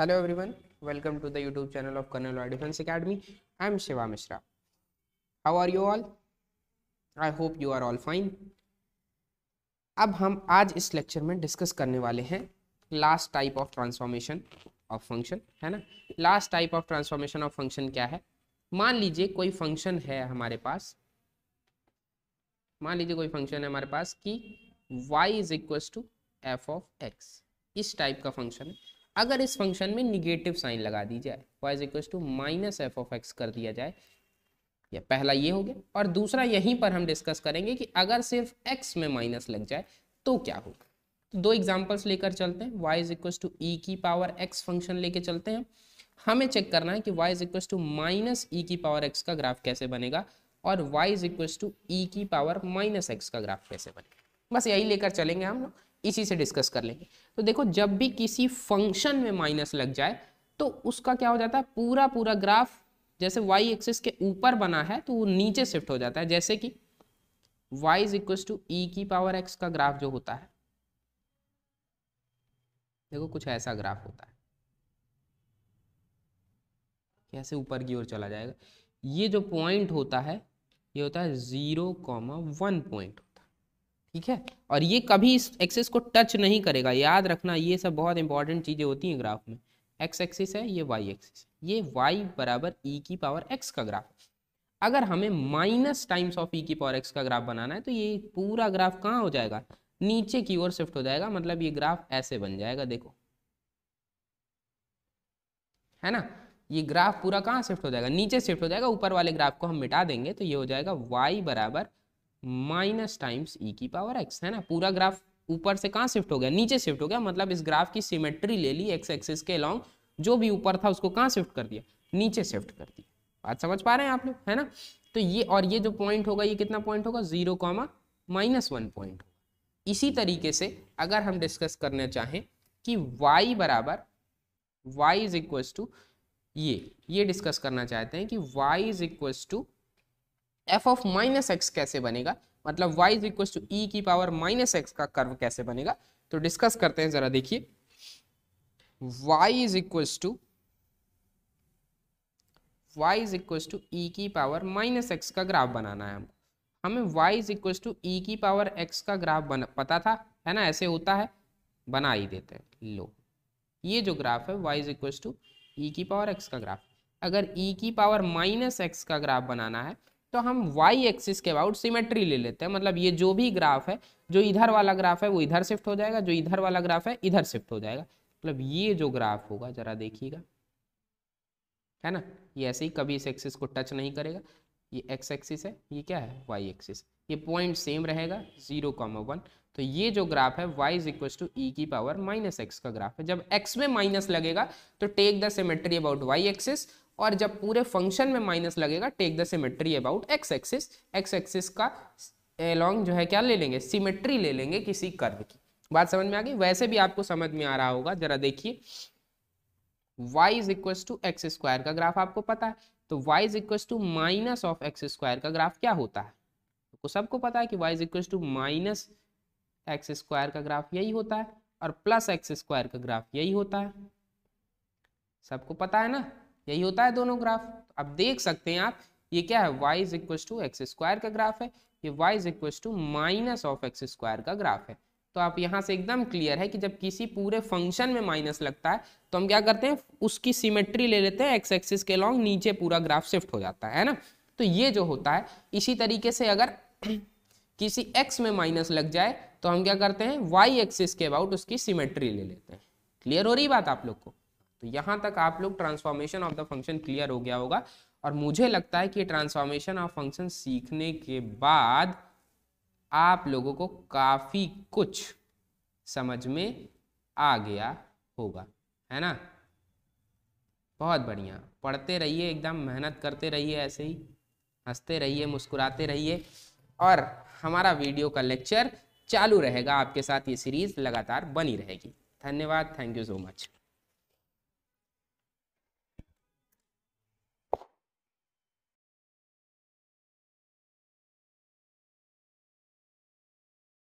hello everyone welcome to the YouTube channel of colonel Law defence academy I am Shiva Mishra how are you all I hope you are all fine अब हम आज इस lecture में discuss करने वाले हैं last type of transformation of function है ना last type of transformation of function क्या है मान लीजिए कोई फंक्शन है हमारे पास मान लीजिए कोई फंक्शन है हमारे पास कि y is equal to F of X इस टाइप का फंक्शन है अगर इस फंक्शन में निगेटिव साइन लगा दी जाए Y is equal to minus F of X कर दिया जाए या पहला ये हो गया और दूसरा यहीं पर हम डिस्कस करेंगे कि अगर सिर्फ एक्स में माइनस लग जाए तो क्या होगा तो दो एग्जाम्पल्स लेकर चलते हैं वाइज इक्व टू ई की पावर एक्स फंक्शन लेके चलते हैं हमें चेक करना है कि y is equal to minus E की पावर एक्स का ग्राफ कैसे बनेगा और y is equal to E की पावर माइनस एक्स का ग्राफ कैसे बनेगा बस यही लेकर चलेंगे हम लोग इसी से डिस्कस कर लेंगे तो देखो जब भी किसी फंक्शन में माइनस लग जाए तो उसका क्या हो जाता है पूरा पूरा ग्राफ जैसे वाई एक्सिस के ऊपर बना है तो वो नीचे शिफ्ट हो जाता है जैसे कि Y is equal to E की पावर एक्स का ग्राफ जो होता है देखो कुछ ऐसा ग्राफ होता है कैसे ऊपर की ओर चला जाएगा ये जो पॉइंट होता है ये होता है जीरो कॉमा वन पॉइंट ठीक है और ये कभी इस एक्सेस को टच नहीं करेगा याद रखना ये सब बहुत इंपॉर्टेंट चीज़ें होती हैं ग्राफ में एक्स एक्सिस है ये वाई एक्सिस ये वाई बराबर ई e की पावर एक्स का ग्राफ है अगर हमें माइनस टाइम्स ऑफ ई की पावर एक्स का ग्राफ बनाना है तो ये पूरा ग्राफ कहाँ हो जाएगा नीचे की ओर शिफ्ट हो जाएगा मतलब ये ग्राफ ऐसे बन जाएगा देखो है ना ये ग्राफ पूरा कहाँ शिफ्ट हो जाएगा नीचे शिफ्ट हो जाएगा ऊपर वाले ग्राफ को हम मिटा देंगे तो ये हो जाएगा वाई बराबर माइनस टाइम्स ई e की पावर एक्स है ना पूरा ग्राफ ऊपर से कहाँ शिफ्ट हो गया नीचे शिफ्ट हो गया मतलब इस ग्राफ की सिमेट्री ले ली एक्स एक्सिस के अलॉन्ग जो भी ऊपर था उसको कहाँ शिफ्ट कर दिया नीचे शिफ्ट कर दिया बात समझ पा रहे हैं आप लोग है ना तो ये और ये जो पॉइंट होगा ये कितना पॉइंट होगा zero comma minus one point इसी तरीके से अगर हम डिस्कस करना चाहें कि y बराबर y इज इक्वल्स टू ये ये डिस्कस करना चाहते हैं कि y is equals to F of minus X कैसे बनेगा मतलब Y is equal to E की पावर माइनस एक्स का कर्व कैसे बनेगा तो डिस्कस करते हैं जरा देखिए Y is equal to Y is equal to E की पावर माइनस एक्स का ग्राफ बनाना है हमको हमें Y is equal to E की पावर एक्स का ग्राफ बन पता था है ना ऐसे होता है बना ही देते हैं लो ये जो ग्राफ है Y is equal to E की पावर एक्स का ग्राफ अगर ई e की पावर माइनस एक्स का ग्राफ e बनाना है तो हम वाई एक्सिस के अबाउट सिमेट्री ले लेते हैं मतलब ये जो भी ग्राफ है जो इधर वाला ग्राफ है वो इधर शिफ्ट हो जाएगा जो इधर वाला ग्राफ है इधर शिफ्ट हो जाएगा मतलब ये जो ग्राफ होगा जरा देखिएगा है ना ये ऐसे ही कभी इस एक्सिस को टच नहीं करेगा ये एक्स एक्सिस है ये क्या है वाई एक्सिस ये पॉइंट सेम रहेगा जीरो कॉमा वन तो ये जो ग्राफ है Y is equal to E की पावर माइनस एक्स का ग्राफ है जब एक्स में माइनस लगेगा तो take the symmetry about Y axis और जब पूरे फंक्शन में माइनस लगेगा take the symmetry about X axis X axis का एलोंग जो है क्या ले लेंगे सिमेट्री ले लेंगे किसी कर्व की बात समझ में आ गई वैसे भी आपको समझ में आ रहा होगा जरा देखिए y is equal to X square का ग्राफ आपको पता है तो y is equal to minus of X square का ग्राफ क्या होता है तो सबको पता है कि y is equal to minus X square का ग्राफ यही होता है और प्लस एक्स स्क्वायर का ग्राफ यही होता है सबको पता है ना यही होता है दोनों ग्राफ अब देख सकते हैं आप ये क्या है Y is equal to X square का ग्राफ है ये Y is equal to minus of X square का ग्राफ है तो आप यहाँ से एकदम क्लियर है कि जब किसी पूरे फंक्शन में माइनस लगता है तो हम क्या करते हैं उसकी सिमेट्री ले लेते हैं एक्स एक्सिस के लॉन्ग नीचे पूरा ग्राफ शिफ्ट हो जाता है ना तो ये जो होता है इसी तरीके से अगर किसी एक्स में माइनस लग जाए तो हम क्या करते हैं वाई एक्सिस के अबाउट उसकी सिमेट्री ले लेते हैं क्लियर हो रही बात आप लोग को तो यहाँ तक आप लोग transformation of the function clear हो गया होगा और मुझे लगता है कि ट्रांसफॉर्मेशन ऑफ फंक्शन सीखने के बाद आप लोगों को काफ़ी कुछ समझ में आ गया होगा है ना बहुत बढ़िया पढ़ते रहिए एकदम मेहनत करते रहिए ऐसे ही हंसते रहिए मुस्कुराते रहिए और हमारा वीडियो का लेक्चर चालू रहेगा आपके साथ ये सीरीज़ लगातार बनी रहेगी धन्यवाद थैंक यू सो मच